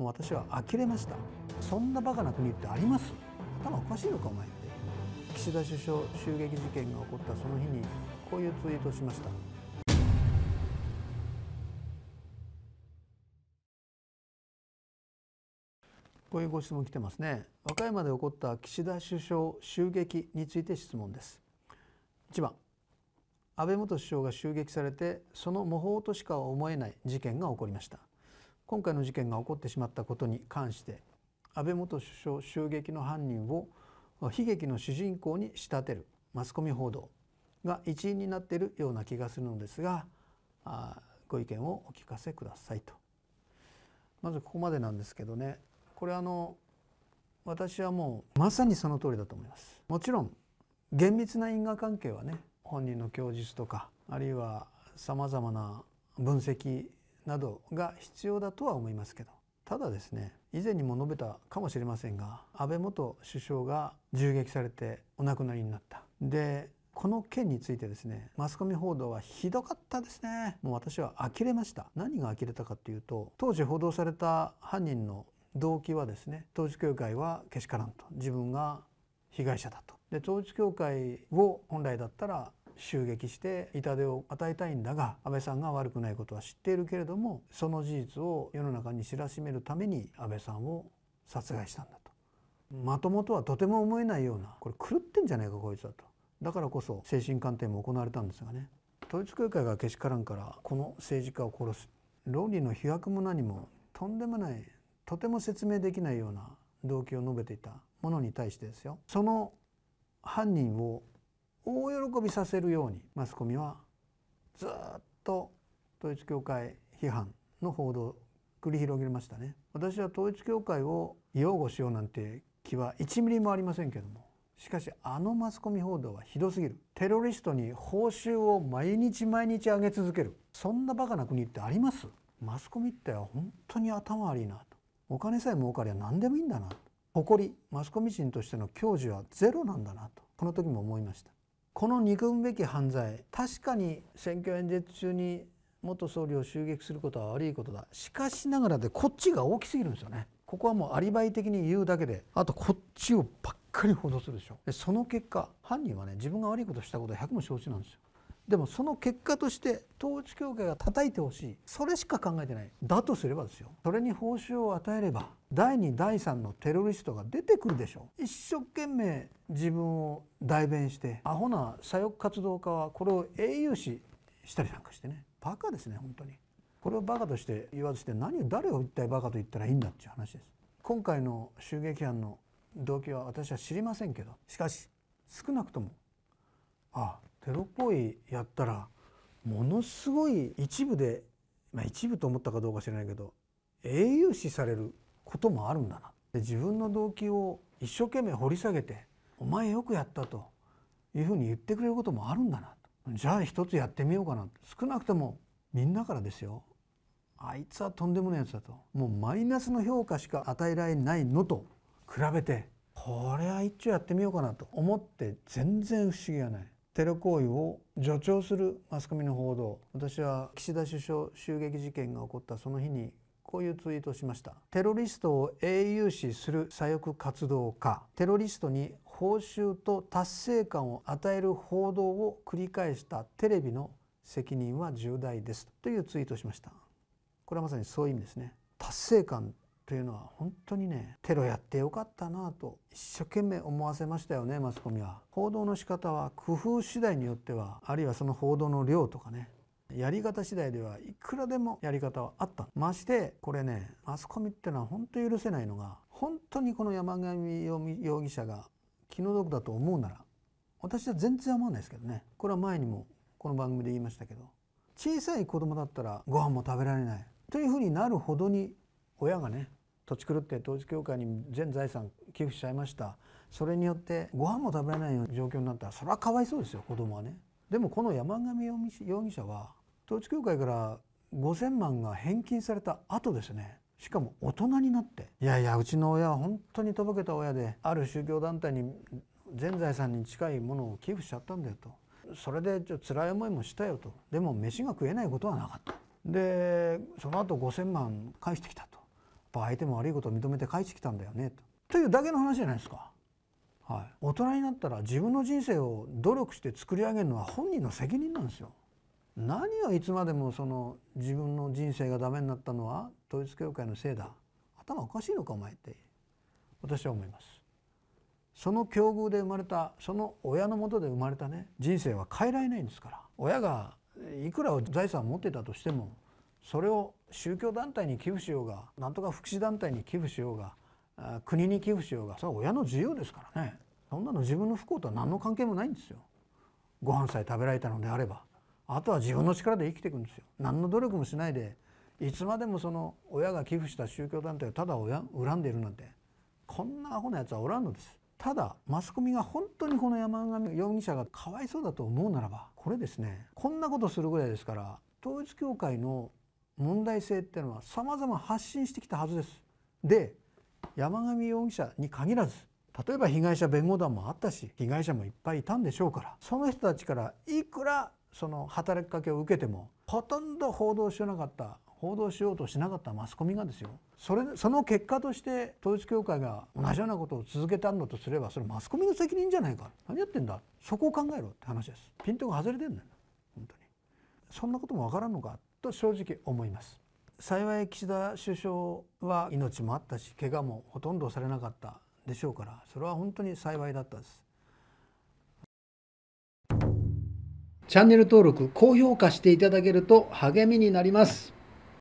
もう私は呆れましたそんなバカな国ってあります頭おかしいのかお前って岸田首相襲撃事件が起こったその日にこういうツイートしましたこういうご質問来てますね和歌山で起こった岸田首相襲撃について質問です1番安倍元首相が襲撃されてその模倣としか思えない事件が起こりました今回の事件が起こってしまったことに関して安倍元首相襲撃の犯人を悲劇の主人公に仕立てるマスコミ報道が一因になっているような気がするのですがご意見をお聞かせくださいとまずここまでなんですけどねこれあの私はもうまさにその通りだと思いますもちろん厳密な因果関係はね本人の供述とかあるいはさまざまな分析などが必要だとは思いますけどただですね以前にも述べたかもしれませんが安倍元首相が銃撃されてお亡くなりになったでこの件についてですねマスコミ報道はひどかったですねもう私は呆れました何が呆れたかというと当時報道された犯人の動機はですね統一教会はけしからんと自分が被害者だとで統一教会を本来だったら襲撃して痛手を与えたいんだが安倍さんが悪くないことは知っているけれどもその事実を世の中に知らしめるために安倍さんを殺害したんだとまともとはとても思えないようなこれ狂ってんじゃないかこいつはとだからこそ精神鑑定も行われたんですがね統一教会がけしからんからこの政治家を殺す論理の飛躍も何もとんでもないとても説明できないような動機を述べていたものに対してですよその犯人を大喜びさせるようにマスコミはずっと統一教会批判の報道を繰り広げましたね私は統一教会を擁護しようなんて気は1ミリもありませんけどもしかしあのマスコミ報道はひどすぎるテロリストに報酬を毎日毎日上げ続けるそんなバカな国ってありますマスコミって本当に頭悪いなとお金さえ儲かりゃ何でもいいんだなと誇りマスコミ人としての矜持はゼロなんだなとこの時も思いましたこの憎むべき犯罪確かに選挙演説中に元総理を襲撃することは悪いことだしかしながらでこっちが大きすぎるんですよねここはもうアリバイ的に言うだけであとこっちをばっかり報道するでしょその結果犯人はね自分が悪いことしたことは百も承知なんですよでもその結果として統治教会が叩いてほしいそれしか考えてないだとすればですよそれに報酬を与えれば第2第3のテロリストが出てくるでしょう一生懸命自分を代弁してアホな左翼活動家はこれを英雄視したりなんかしてねバカですね本当にこれをバカとして言わずして何を誰を一体バカと言ったらいいんだっていう話です今回の襲撃犯の動機は私は知りませんけどしかし少なくともああテロぽいやったらものすごい一部で、まあ、一部と思ったかどうか知らないけど英雄視されることもあるんだなで自分の動機を一生懸命掘り下げて「お前よくやった」というふうに言ってくれることもあるんだなとじゃあ一つやってみようかな少なくともみんなからですよあいつはとんでもないやつだともうマイナスの評価しか与えられないのと比べてこれは一丁やってみようかなと思って全然不思議がないテロ行為を助長するマスコミの報道私は岸田首相襲撃事件が起こったその日にこういうツイートしましたテロリストを英雄視する左翼活動家テロリストに報酬と達成感を与える報道を繰り返したテレビの責任は重大ですというツイートしましたこれはまさにそういう意味ですね達成感というのは本当にねテロやってよかったなと一生懸命思わせましたよねマスコミは報道の仕方は工夫次第によってはあるいはその報道の量とかねやり方次第ではいくらでもやり方はあったましてこれねマスコミってのは本当許せないのが本当にこの山上容疑者が気の毒だと思うなら私は全然思わないですけどねこれは前にもこの番組で言いましたけど小さい子供だったらご飯も食べられないというふうになるほどに親がね土地狂って統一教会に全財産寄付しちゃいましたそれによってご飯も食べられないような状況になったらそれはかわいそうですよ子供はねでもこの山上容疑者は統一教会から5,000万が返金された後ですねしかも大人になっていやいやうちの親は本当にとぼけた親である宗教団体に全財産に近いものを寄付しちゃったんだよとそれでちょ辛い思いもしたよとでも飯が食えないことはなかったでその後5,000万返してきたとぱ相手も悪いことを認めて返してきたんだよねとというだけの話じゃないですか。はい、大人になったら自分の人生を努力して作り上げるのは本人の責任なんですよ。何をいつまでもその自分の人生が駄目になったのは統一教会のせいだ頭おかしいのかお前って私は思います。その境遇で生まれたその親のもとで生まれたね人生は変えられないんですから親がいくら財産を持ってたとしてもそれを宗教団体に寄付しようがなんとか福祉団体に寄付しようが国に寄付しようがそれは親の自由ですからねそんなの自分の不幸とは何の関係もないんですよ。ご飯さえ食べられたのであればあとは自分の力で生きていくんですよ。何の努力もしないでいつまでもその親が寄付した宗教団体をただ親恨んでいるなんてこんなアホなやつはおらんのです。ただマスコミが本当にこの山上容疑者がかわいそうだと思うならばこれですねこんなことするぐらいですから統一教会の問題性っていうのは様々発信してきたはずです。で山上容疑者に限らず例えば被害者弁護団もあったし被害者もいっぱいいたんでしょうからその人たちからいくらその働きかけを受けてもほとんど報道しなかった報道しようとしなかったマスコミがですよそれその結果として統一教会が同じようなことを続けたのとすればそれマスコミの責任じゃないか何やってんだそこを考えろって話ですピントが外れてんだよ本当にそんなこともわからんのかと正直思います幸い岸田首相は命もあったし怪我もほとんどされなかったでしょうからそれは本当に幸いだったですチャンネル登録高評価していただけると励みになります